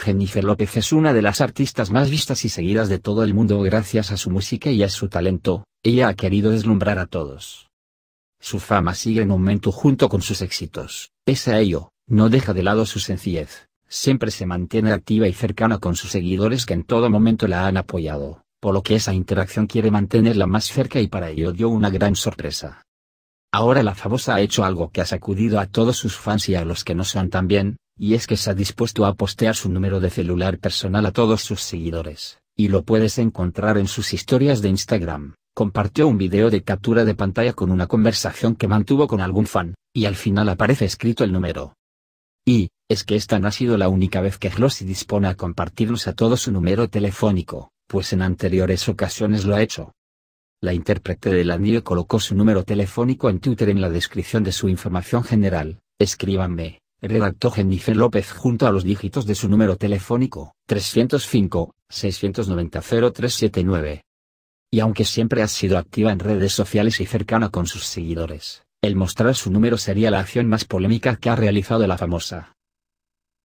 Jennifer López es una de las artistas más vistas y seguidas de todo el mundo gracias a su música y a su talento, ella ha querido deslumbrar a todos. Su fama sigue en aumento junto con sus éxitos, pese a ello, no deja de lado su sencillez, siempre se mantiene activa y cercana con sus seguidores que en todo momento la han apoyado, por lo que esa interacción quiere mantenerla más cerca y para ello dio una gran sorpresa. Ahora la famosa ha hecho algo que ha sacudido a todos sus fans y a los que no son también, y es que se ha dispuesto a postear su número de celular personal a todos sus seguidores, y lo puedes encontrar en sus historias de Instagram. Compartió un video de captura de pantalla con una conversación que mantuvo con algún fan, y al final aparece escrito el número. Y, es que esta no ha sido la única vez que Glossy dispone a compartirnos a todos su número telefónico, pues en anteriores ocasiones lo ha hecho. La intérprete del anillo colocó su número telefónico en Twitter en la descripción de su información general, escríbanme, redactó Jennifer López junto a los dígitos de su número telefónico, 305 690 379 Y aunque siempre ha sido activa en redes sociales y cercana con sus seguidores, el mostrar su número sería la acción más polémica que ha realizado la famosa.